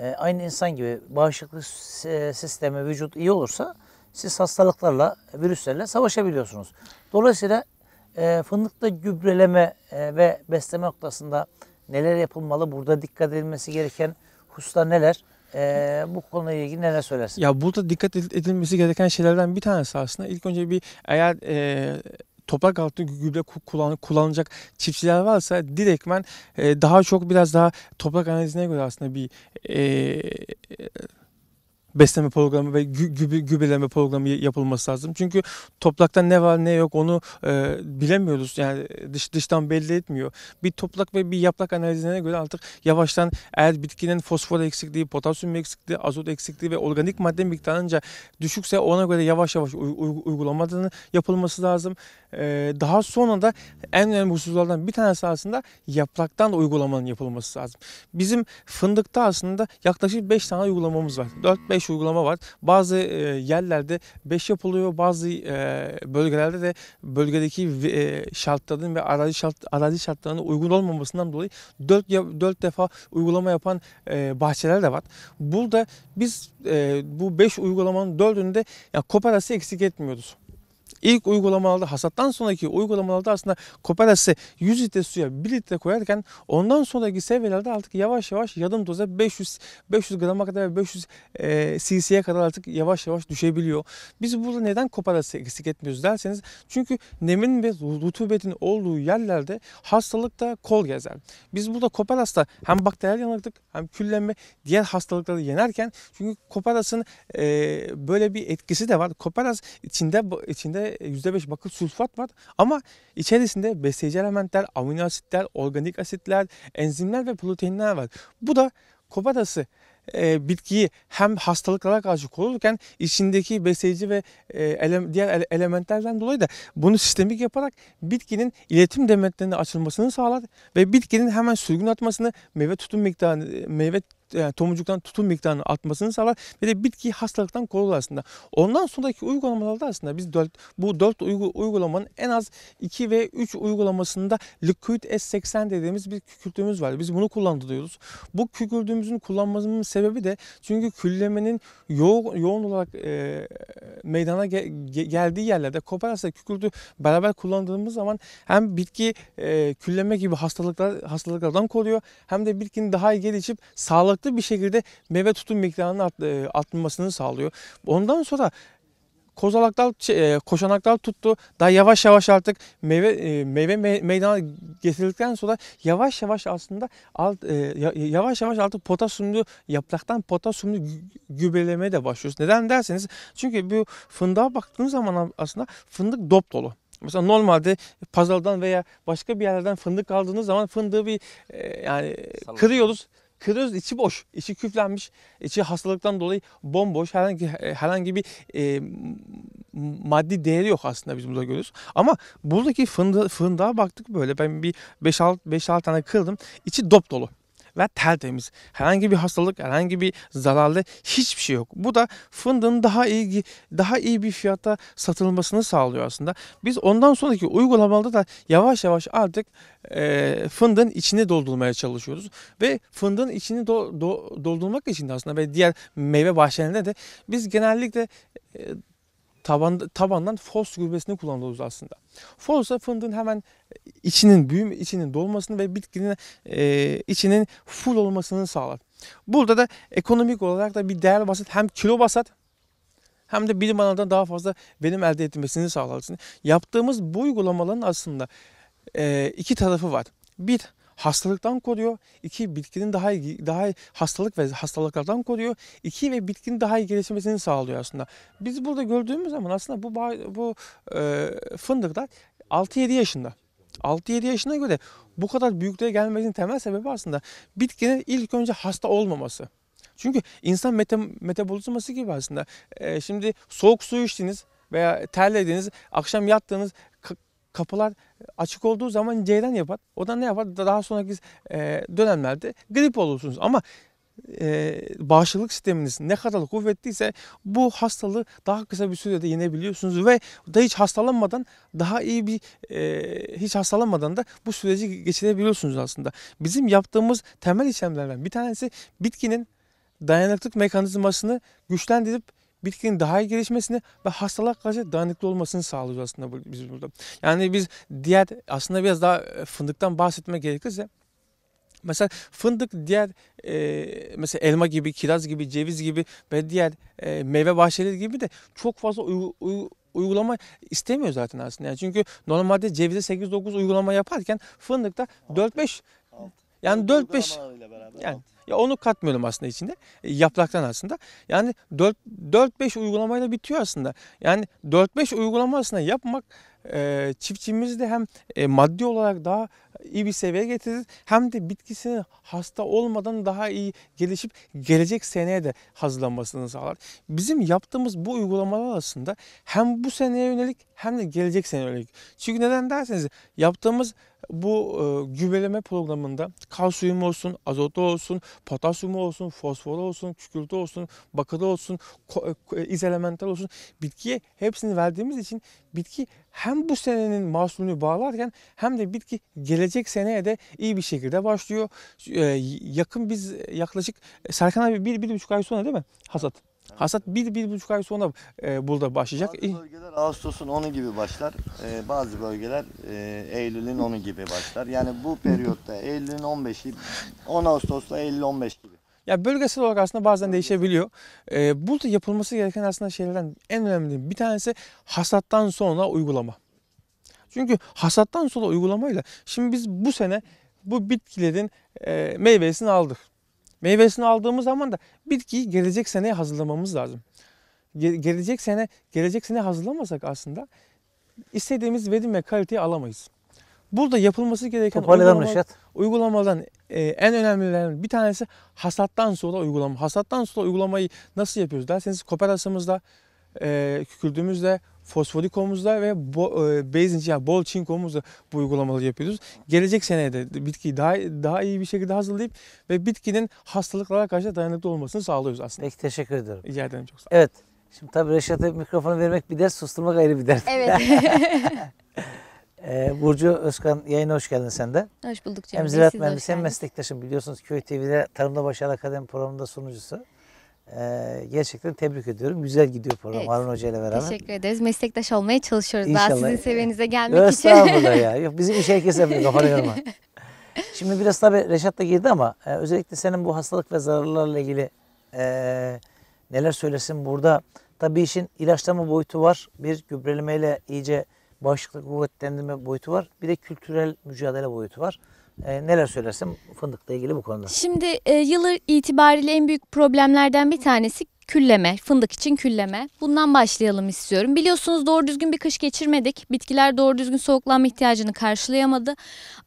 e, aynı insan gibi bağışıklık e, sistemi, vücut iyi olursa siz hastalıklarla, virüslerle savaşabiliyorsunuz. Dolayısıyla e, fındıkta gübreleme e, ve besleme noktasında neler yapılmalı, burada dikkat edilmesi gereken hususlar neler? Ee, bu konuyla ilgili neler söylersin? Ya burada dikkat edilmesi gereken şeylerden bir tanesi aslında ilk önce bir eğer e, toprak altı gübre kullan, kullanacak çiftçiler varsa direktmen e, daha çok biraz daha toprak analizine göre aslında bir e, besleme programı ve gübre, gübreleme programı yapılması lazım. Çünkü toplaktan ne var ne yok onu e, bilemiyoruz. Yani dış dıştan belli etmiyor. Bir toprak ve bir yaprak analizine göre artık yavaştan eğer bitkinin fosfor eksikliği, potasyum eksikliği, azot eksikliği ve organik madde miktarınca düşükse ona göre yavaş yavaş uygulamadığını yapılması lazım. E, daha sonra da en önemli hususlardan bir tanesi aslında yapraktan da uygulamanın yapılması lazım. Bizim fındıkta aslında yaklaşık 5 tane uygulamamız var. 4-5 uygulama var. Bazı e, yerlerde 5 yapılıyor, bazı e, bölgelerde de bölgedeki e, şartların ve arazi şart arazi şartlarının uygun olmamasından dolayı 4 4 defa uygulama yapan bahçeler de var. Burada biz bu 5 uygulamanın 4'ünde yani koparası eksik etmiyoruz ilk uygulamalarda hasattan sonraki uygulamalarda aslında koparası 100 litre suya 1 litre koyarken ondan sonraki seviyelerde artık yavaş yavaş yarım doza 500 500 grama kadar 500 e, cc'ye kadar artık yavaş yavaş düşebiliyor. Biz burada neden koparası eksik etmiyoruz derseniz çünkü nemin ve rutubetin olduğu yerlerde hastalıkta kol gezer. Biz burada koparasta hem bakteriyel yanıklık hem küllenme diğer hastalıkları yenerken çünkü koparasın e, böyle bir etkisi de var. Koparas içinde içinde %5 bakır sülfat var ama içerisinde besleyici elementler, amino asitler, organik asitler, enzimler ve proteinler var. Bu da koparası e, bitkiyi hem hastalıklara karşı korurken içindeki besleyici ve e, ele, diğer ele, elementlerden dolayı da bunu sistemik yaparak bitkinin iletim demetlerine açılmasını sağlar ve bitkinin hemen sürgün atmasını, meyve tutum miktarını, meyve yani tomurcuktan tutum miktarını atmasını sağlar ve de bitki hastalıktan korur aslında. Ondan sonraki uygulamalarda aslında biz dört, bu 4 uygulamanın en az 2 ve 3 uygulamasında Liquid S80 dediğimiz bir kükürtümüz var. Biz bunu kullandırıyoruz. Bu kükürtümüzün kullanmamızın sebebi de çünkü küllemenin yo yoğun olarak e, meydana ge geldiği yerlerde koparsa kükürtü beraber kullandığımız zaman hem bitki e, külleme gibi hastalıklar hastalıklardan koruyor hem de bitkinin daha iyi gelişip sağlık sağlıklı bir şekilde meyve tutum miktarının e, artmasını sağlıyor. Ondan sonra kozalaklar, e, koşanaklar tuttu. Daha yavaş yavaş artık meyve e, meyve meydana getirildikten sonra yavaş yavaş aslında alt, yavaş yavaş artık potasyumlu yapraktan potasyumlu gübrelemeye de başlıyoruz. Neden derseniz çünkü bu fındığa baktığınız zaman aslında fındık dop dolu. Mesela normalde pazardan veya başka bir yerlerden fındık aldığınız zaman fındığı bir yani Salam. kırıyoruz. Kırıyoruz içi boş, içi küflenmiş, içi hastalıktan dolayı bomboş. Herhangi e, herhangi bir e, maddi değeri yok aslında biz burada görüyoruz. Ama buradaki fındı, fındığa baktık böyle ben bir 5-6 tane kırdım. İçi dop dolu ve tertemiz. Herhangi bir hastalık, herhangi bir zararlı hiçbir şey yok. Bu da fındığın daha iyi daha iyi bir fiyata satılmasını sağlıyor aslında. Biz ondan sonraki uygulamalarda da yavaş yavaş artık e, fındığın içini doldurmaya çalışıyoruz ve fındığın içini do, do, doldurmak için de aslında ve diğer meyve bahçelerinde de biz genellikle e, taban, tabandan fos gübresini kullanıyoruz aslında. Fos da fındığın hemen e, içinin büyüme, içinin dolmasını ve bitkinin e, içinin full olmasını sağlar. Burada da ekonomik olarak da bir değer basat hem kilo basat hem de bilim alanında daha fazla benim elde etmesini sağlarsın. Yaptığımız bu uygulamaların aslında e, iki tarafı var. Bir, hastalıktan koruyor. İki bitkinin daha iyi, daha iyi hastalık ve hastalıklardan koruyor. İki ve bitkinin daha iyi gelişmesini sağlıyor aslında. Biz burada gördüğümüz zaman aslında bu bu e, fındıklar 6-7 yaşında. 6-7 yaşına göre bu kadar büyüklüğe gelmesinin temel sebebi aslında bitkinin ilk önce hasta olmaması. Çünkü insan meta, metabolizması gibi aslında. E, şimdi soğuk su içtiniz veya terlediniz, akşam yattığınız kapılar açık olduğu zaman ceylan yapar. O da ne yapar? Daha sonraki e, dönemlerde grip olursunuz. Ama e, bağışıklık sisteminiz ne kadar kuvvetliyse bu hastalığı daha kısa bir sürede yenebiliyorsunuz ve da hiç hastalanmadan daha iyi bir e, hiç hastalanmadan da bu süreci geçirebiliyorsunuz aslında. Bizim yaptığımız temel işlemlerden bir tanesi bitkinin dayanıklık mekanizmasını güçlendirip bitkinin daha iyi gelişmesini ve hastalığa karşı dayanıklı olmasını sağlıyor aslında biz burada. Yani biz diğer aslında biraz daha e, fındıktan bahsetmek gerekirse Mesela fındık diğer e, mesela elma gibi, kiraz gibi, ceviz gibi ve diğer e, meyve bahçeleri gibi de çok fazla uy, uy, uygulama istemiyor zaten aslında. Yani çünkü normalde cevize 8-9 uygulama yaparken fındıkta 4-5 yani 4-5 yani ya onu katmıyorum aslında içinde. E, yapraktan aslında. Yani 4-5 uygulamayla bitiyor aslında. Yani 4-5 uygulama aslında yapmak e, çiftçimizi de hem e, maddi olarak daha iyi bir seviyeye getirir hem de bitkisini hasta olmadan daha iyi gelişip gelecek seneye de hazırlanmasını sağlar. Bizim yaptığımız bu uygulamalar aslında hem bu seneye yönelik hem de gelecek seneye yönelik. Çünkü neden derseniz yaptığımız bu e, gübreleme programında kalsiyum olsun, azotu olsun, potasyum olsun, fosforu olsun, kükürtü olsun, bakırı olsun, e, e, iz elemental olsun bitkiye hepsini verdiğimiz için bitki hem bu senenin mahsulünü bağlarken hem de bitki gelecek seneye de iyi bir şekilde başlıyor. Ee, yakın biz yaklaşık e, Serkan abi bir, bir buçuk ay sonra değil mi hasat? Hasat bir, bir buçuk ay sonra e, burada başlayacak. Bazı bölgeler Ağustos'un 10'u gibi başlar. E, bazı bölgeler e, Eylül'ün 10'u gibi başlar. Yani bu periyotta Eylül'ün 15'i 10 Ağustos'ta Eylül 15 gibi. Ya bölgesel olarak aslında bazen değişebiliyor. E, ee, burada yapılması gereken aslında şeylerden en önemli bir tanesi hasattan sonra uygulama. Çünkü hasattan sonra uygulamayla şimdi biz bu sene bu bitkilerin e, meyvesini aldık. Meyvesini aldığımız zaman da bitkiyi gelecek seneye hazırlamamız lazım. Ge- gelecek sene gelecek sene hazırlamasak aslında istediğimiz verim ve kaliteyi alamayız. Burada yapılması gereken Toparlayalım Reşat. uygulamadan e, en önemlilerden bir tanesi hasattan sonra uygulama. Hasattan sonra uygulamayı nasıl yapıyoruz derseniz koperasımızda, e, kükürdüğümüzde, fosforikomuzda ve bo, e, bezinci yani bol çinkomuzda bu uygulamaları yapıyoruz. Gelecek senede bitkiyi daha, daha iyi bir şekilde hazırlayıp ve bitkinin hastalıklara karşı dayanıklı olmasını sağlıyoruz aslında. Peki teşekkür ederim. Rica ederim çok sağ olun. Evet. Şimdi tabii Reşat'a mikrofonu vermek bir ders, susturmak ayrı bir ders. Evet. Ee, Burcu Özkan yayına hoş geldin sen de. Hoş bulduk Cemil. Hem ziraat mühendisi hem meslektaşım biliyorsunuz Köy TV'de Tarımda Başarı Akademi programında sunucusu. Ee, gerçekten tebrik ediyorum. Güzel gidiyor program evet. Harun Hoca ile beraber. Teşekkür ederiz. Meslektaş olmaya çalışıyoruz. İnşallah. Daha sizin seviyenize gelmek Yok, için. Estağfurullah ya. Yok, bizim işe herkes yapıyor. Kafanı yorma. Şimdi biraz tabii Reşat da girdi ama e, özellikle senin bu hastalık ve zararlarla ilgili e, neler söylesin burada. Tabii işin ilaçlama boyutu var. Bir gübrelemeyle iyice bağışıklık kuvvetlendirme boyutu var. Bir de kültürel mücadele boyutu var. E, neler söylersin fındıkla ilgili bu konuda? Şimdi e, yılı itibariyle en büyük problemlerden bir tanesi külleme, fındık için külleme. Bundan başlayalım istiyorum. Biliyorsunuz doğru düzgün bir kış geçirmedik. Bitkiler doğru düzgün soğuklanma ihtiyacını karşılayamadı.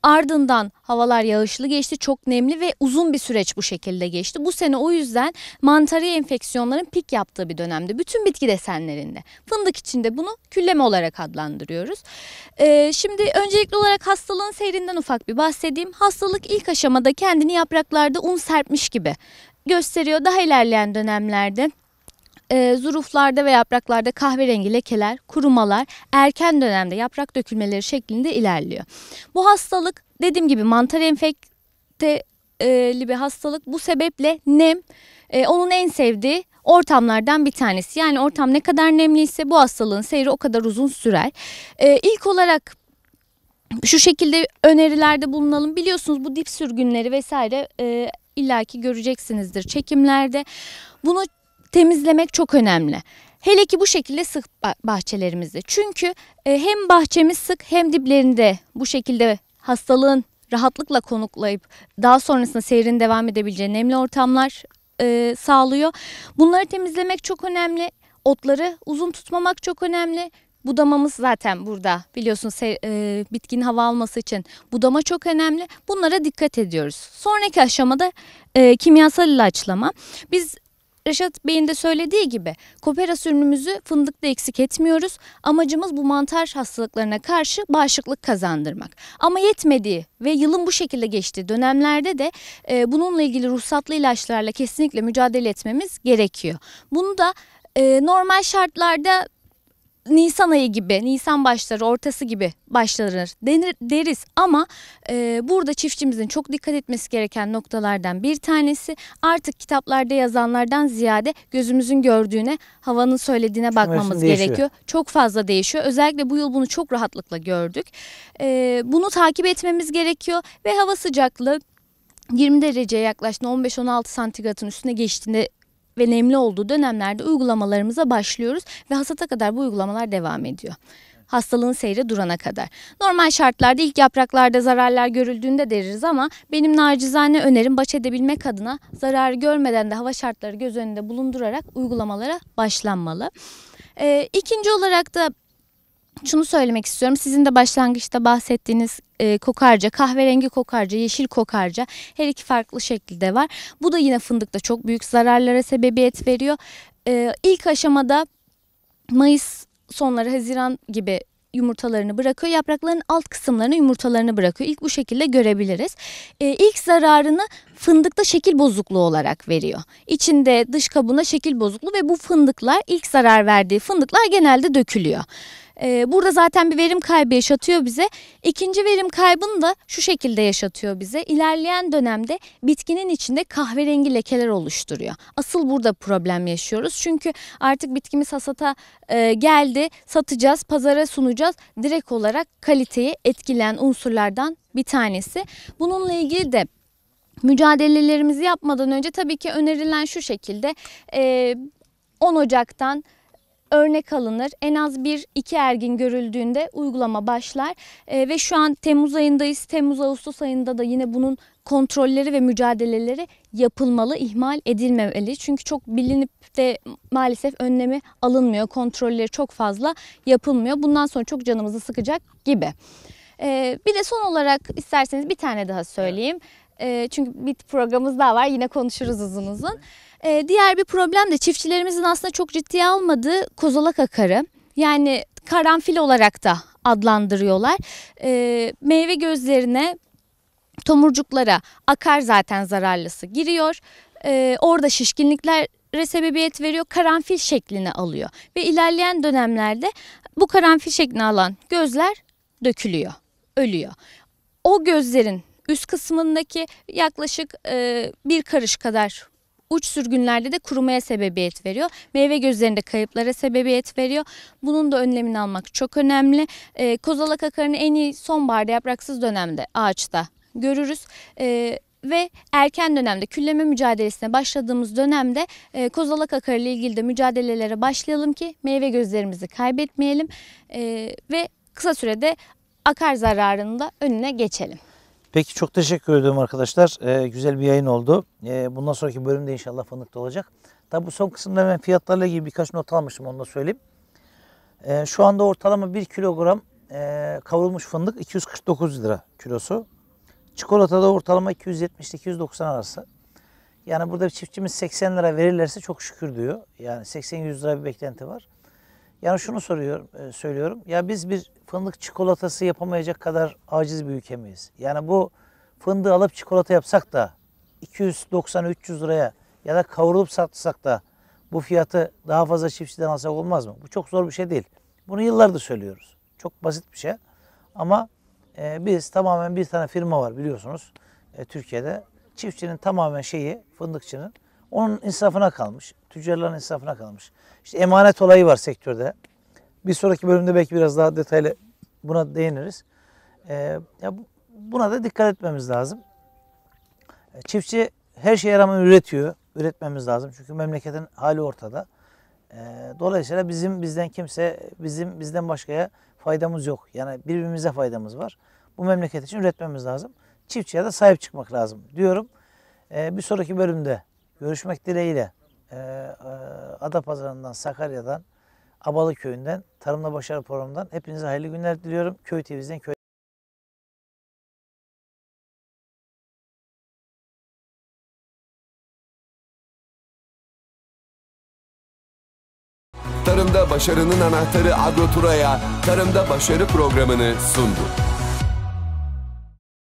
Ardından havalar yağışlı geçti, çok nemli ve uzun bir süreç bu şekilde geçti. Bu sene o yüzden mantarı enfeksiyonların pik yaptığı bir dönemde. Bütün bitki desenlerinde. Fındık için de bunu külleme olarak adlandırıyoruz. Ee, şimdi öncelikli olarak hastalığın seyrinden ufak bir bahsedeyim. Hastalık ilk aşamada kendini yapraklarda un serpmiş gibi gösteriyor. Daha ilerleyen dönemlerde e, zuruflarda ve yapraklarda kahverengi lekeler, kurumalar erken dönemde yaprak dökülmeleri şeklinde ilerliyor. Bu hastalık dediğim gibi mantar enfekteli e, bir hastalık. Bu sebeple nem e, onun en sevdiği ortamlardan bir tanesi. Yani ortam ne kadar nemliyse bu hastalığın seyri o kadar uzun sürer. E, ilk olarak şu şekilde önerilerde bulunalım. Biliyorsunuz bu dip sürgünleri vesaire e, illaki göreceksinizdir çekimlerde. Bunu temizlemek çok önemli. Hele ki bu şekilde sık bahçelerimizde. Çünkü e, hem bahçemiz sık hem diplerinde bu şekilde hastalığın rahatlıkla konuklayıp daha sonrasında seyrin devam edebileceği nemli ortamlar e, sağlıyor. Bunları temizlemek çok önemli. Otları uzun tutmamak çok önemli. Budamamız zaten burada biliyorsunuz e, bitkinin hava alması için budama çok önemli. Bunlara dikkat ediyoruz. Sonraki aşamada e, kimyasal ilaçlama. Biz Reşat Bey'in de söylediği gibi kopera sürünümüzü fındıkta eksik etmiyoruz. Amacımız bu mantar hastalıklarına karşı bağışıklık kazandırmak. Ama yetmediği ve yılın bu şekilde geçtiği dönemlerde de e, bununla ilgili ruhsatlı ilaçlarla kesinlikle mücadele etmemiz gerekiyor. Bunu da e, normal şartlarda Nisan ayı gibi, Nisan başları, ortası gibi başlanır denir, deriz ama e, burada çiftçimizin çok dikkat etmesi gereken noktalardan bir tanesi artık kitaplarda yazanlardan ziyade gözümüzün gördüğüne, havanın söylediğine bakmamız gerekiyor. Çok fazla değişiyor. Özellikle bu yıl bunu çok rahatlıkla gördük. E, bunu takip etmemiz gerekiyor ve hava sıcaklığı 20 dereceye yaklaştığında 15-16 santigratın üstüne geçtiğinde ve nemli olduğu dönemlerde uygulamalarımıza başlıyoruz ve hasata kadar bu uygulamalar devam ediyor hastalığın seyri durana kadar. Normal şartlarda ilk yapraklarda zararlar görüldüğünde deriz ama benim nacizane önerim baş edebilmek adına zarar görmeden de hava şartları göz önünde bulundurarak uygulamalara başlanmalı. Ee, ikinci olarak da şunu söylemek istiyorum. Sizin de başlangıçta bahsettiğiniz e, kokarca, kahverengi kokarca, yeşil kokarca her iki farklı şekilde var. Bu da yine fındıkta çok büyük zararlara sebebiyet veriyor. E, ilk aşamada Mayıs sonları Haziran gibi yumurtalarını bırakıyor. Yaprakların alt kısımlarını yumurtalarını bırakıyor. İlk bu şekilde görebiliriz. E, ee, ilk zararını fındıkta şekil bozukluğu olarak veriyor. İçinde dış kabuğuna şekil bozukluğu ve bu fındıklar ilk zarar verdiği fındıklar genelde dökülüyor. Ee, burada zaten bir verim kaybı yaşatıyor bize. İkinci verim kaybını da şu şekilde yaşatıyor bize. İlerleyen dönemde bitkinin içinde kahverengi lekeler oluşturuyor. Asıl burada problem yaşıyoruz. Çünkü artık bitkimiz hasata e, geldi, satacağız, pazara sunacağız. Direkt olarak kaliteyi etkileyen unsurlardan bir tanesi. Bununla ilgili de mücadelelerimizi yapmadan önce tabii ki önerilen şu şekilde 10 e, Ocak'tan örnek alınır. En az bir iki ergin görüldüğünde uygulama başlar e, ve şu an Temmuz ayındayız. Temmuz Ağustos ayında da yine bunun kontrolleri ve mücadeleleri yapılmalı, ihmal edilmemeli. Çünkü çok bilinip de maalesef önlemi alınmıyor. Kontrolleri çok fazla yapılmıyor. Bundan sonra çok canımızı sıkacak gibi. Ee, bir de son olarak isterseniz bir tane daha söyleyeyim. E, çünkü bir programımız daha var yine konuşuruz uzun uzun. E, diğer bir problem de çiftçilerimizin aslında çok ciddiye almadığı kozolak akarı. Yani karanfil olarak da adlandırıyorlar. E, meyve gözlerine tomurcuklara akar zaten zararlısı giriyor. E, orada şişkinlikler sebebiyet veriyor. Karanfil şeklini alıyor ve ilerleyen dönemlerde bu karanfil şeklini alan gözler dökülüyor, ölüyor. O gözlerin Üst kısmındaki yaklaşık e, bir karış kadar uç sürgünlerde de kurumaya sebebiyet veriyor. Meyve gözlerinde kayıplara sebebiyet veriyor. Bunun da önlemini almak çok önemli. E, kozalak akarını en iyi sonbaharda yapraksız dönemde ağaçta görürüz. E, ve erken dönemde külleme mücadelesine başladığımız dönemde e, kozalak akarı ile ilgili de mücadelelere başlayalım ki meyve gözlerimizi kaybetmeyelim e, ve kısa sürede akar zararını da önüne geçelim. Peki çok teşekkür ediyorum arkadaşlar. Ee, güzel bir yayın oldu. Ee, bundan sonraki bölümde inşallah fındık da olacak. Tabi bu son kısımda ben fiyatlarla ilgili birkaç not almıştım onu da söyleyeyim. Ee, şu anda ortalama 1 kilogram e, kavrulmuş fındık 249 lira kilosu. Çikolata da ortalama 270-290 arası. Yani burada bir çiftçimiz 80 lira verirlerse çok şükür diyor. Yani 80-100 lira bir beklenti var. Yani şunu soruyorum, e, söylüyorum. Ya biz bir fındık çikolatası yapamayacak kadar aciz bir ülke miyiz? Yani bu fındığı alıp çikolata yapsak da 290-300 liraya ya da kavrulup satsak da bu fiyatı daha fazla çiftçiden alsak olmaz mı? Bu çok zor bir şey değil. Bunu yıllardır söylüyoruz. Çok basit bir şey. Ama e, biz tamamen bir tane firma var biliyorsunuz e, Türkiye'de. Çiftçinin tamamen şeyi fındıkçının onun insafına kalmış. Tüccarların insafına kalmış. İşte emanet olayı var sektörde. Bir sonraki bölümde belki biraz daha detaylı buna değiniriz. Ee, ya buna da dikkat etmemiz lazım. Ee, çiftçi her şeye rağmen üretiyor. Üretmemiz lazım. Çünkü memleketin hali ortada. Ee, dolayısıyla bizim bizden kimse bizim bizden başkaya faydamız yok. Yani birbirimize faydamız var. Bu memleket için üretmemiz lazım. Çiftçiye de sahip çıkmak lazım diyorum. Ee, bir sonraki bölümde görüşmek dileğiyle. Ee, e, Adapazarı'ndan, Sakarya'dan, Abalı Köyü'nden, Tarımla Başarı Programı'ndan hepinize hayırlı günler diliyorum. Köy TV'den köy Tarımda başarının anahtarı Agrotura'ya Tarımda Başarı programını sundu.